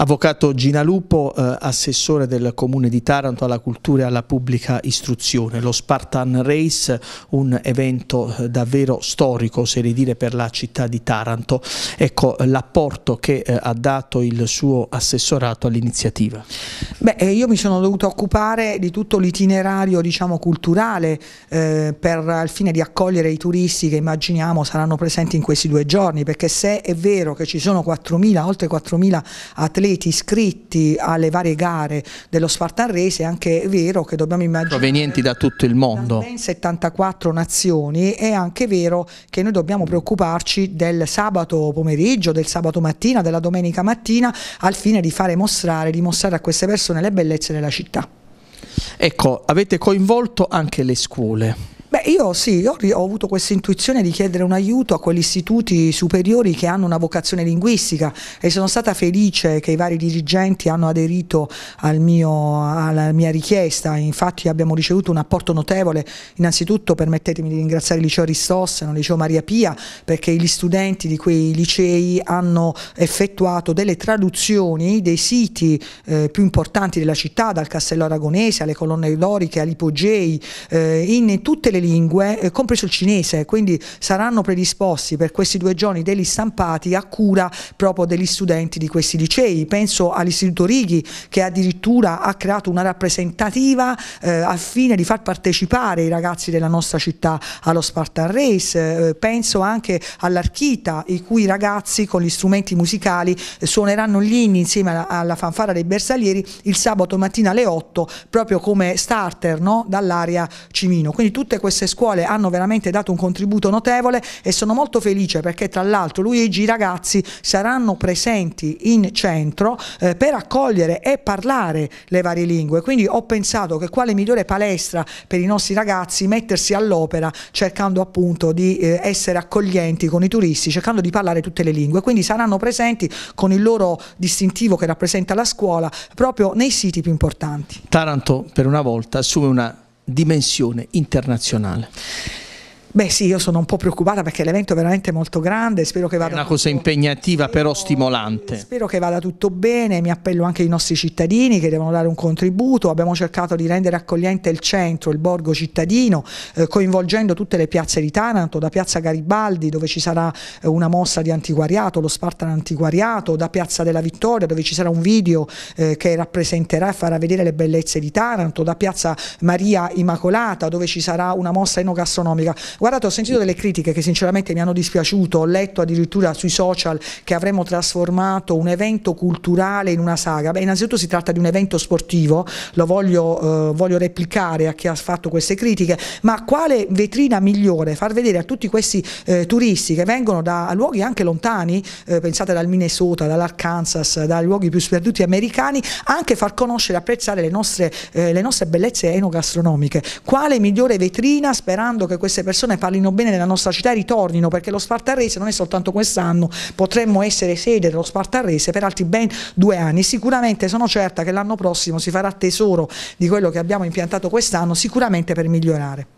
Avvocato Gina Lupo, eh, assessore del Comune di Taranto alla cultura e alla pubblica istruzione. Lo Spartan Race, un evento eh, davvero storico, oserei dire, per la città di Taranto. Ecco l'apporto che eh, ha dato il suo assessorato all'iniziativa. Beh, eh, io mi sono dovuto occupare di tutto l'itinerario diciamo, culturale eh, per, al fine di accogliere i turisti che immaginiamo saranno presenti in questi due giorni, perché se è vero che ci sono 4.000, oltre 4.000 atleti atleti iscritti alle varie gare dello Spartan Race, è anche vero che dobbiamo immaginare... Provenienti da tutto il mondo. Da 74 nazioni, è anche vero che noi dobbiamo preoccuparci del sabato pomeriggio, del sabato mattina, della domenica mattina, al fine di fare mostrare, di mostrare a queste persone le bellezze della città. Ecco, avete coinvolto anche le scuole. Beh, io sì, io ho avuto questa intuizione di chiedere un aiuto a quegli istituti superiori che hanno una vocazione linguistica e sono stata felice che i vari dirigenti hanno aderito al mio, alla mia richiesta, infatti abbiamo ricevuto un apporto notevole, innanzitutto permettetemi di ringraziare il liceo Aristossano, il liceo Maria Pia, perché gli studenti di quei licei hanno effettuato delle traduzioni dei siti eh, più importanti della città, dal Castello Aragonese alle colonne doriche, all'Ipogei, eh, in tutte le lingue lingue, eh, compreso il cinese, quindi saranno predisposti per questi due giorni degli stampati a cura proprio degli studenti di questi licei. Penso all'Istituto Righi che addirittura ha creato una rappresentativa eh, al fine di far partecipare i ragazzi della nostra città allo Spartan Race, eh, penso anche all'Archita i cui ragazzi con gli strumenti musicali eh, suoneranno gli inni insieme alla, alla fanfara dei bersaglieri il sabato mattina alle 8 proprio come starter no? dall'area Cimino. Quindi tutte queste queste scuole hanno veramente dato un contributo notevole e sono molto felice perché tra l'altro Luigi i ragazzi saranno presenti in centro eh, per accogliere e parlare le varie lingue, quindi ho pensato che quale migliore palestra per i nostri ragazzi mettersi all'opera cercando appunto di eh, essere accoglienti con i turisti, cercando di parlare tutte le lingue, quindi saranno presenti con il loro distintivo che rappresenta la scuola proprio nei siti più importanti. Taranto per una volta assume una dimensione internazionale. Beh sì, io sono un po' preoccupata perché l'evento è veramente molto grande, spero che vada... È una cosa impegnativa bene. però stimolante. Spero che vada tutto bene, mi appello anche ai nostri cittadini che devono dare un contributo, abbiamo cercato di rendere accogliente il centro, il borgo cittadino, eh, coinvolgendo tutte le piazze di Taranto, da piazza Garibaldi dove ci sarà eh, una mossa di antiquariato, lo Spartan antiquariato, da piazza della Vittoria dove ci sarà un video eh, che rappresenterà e farà vedere le bellezze di Taranto, da piazza Maria Immacolata dove ci sarà una mossa enogastronomica Guardate, ho sentito delle critiche che sinceramente mi hanno dispiaciuto, ho letto addirittura sui social che avremmo trasformato un evento culturale in una saga. Beh, innanzitutto si tratta di un evento sportivo, lo voglio, eh, voglio replicare a chi ha fatto queste critiche, ma quale vetrina migliore far vedere a tutti questi eh, turisti che vengono da luoghi anche lontani, eh, pensate dal Minnesota, dall'Arkansas, dai luoghi più sperduti americani, anche far conoscere e apprezzare le nostre, eh, le nostre bellezze enogastronomiche. Quale migliore vetrina sperando che queste persone persone parlino bene della nostra città e ritornino, perché lo Spartarese non è soltanto quest'anno, potremmo essere sede dello Spartarese per altri ben due anni. Sicuramente sono certa che l'anno prossimo si farà tesoro di quello che abbiamo impiantato quest'anno, sicuramente per migliorare.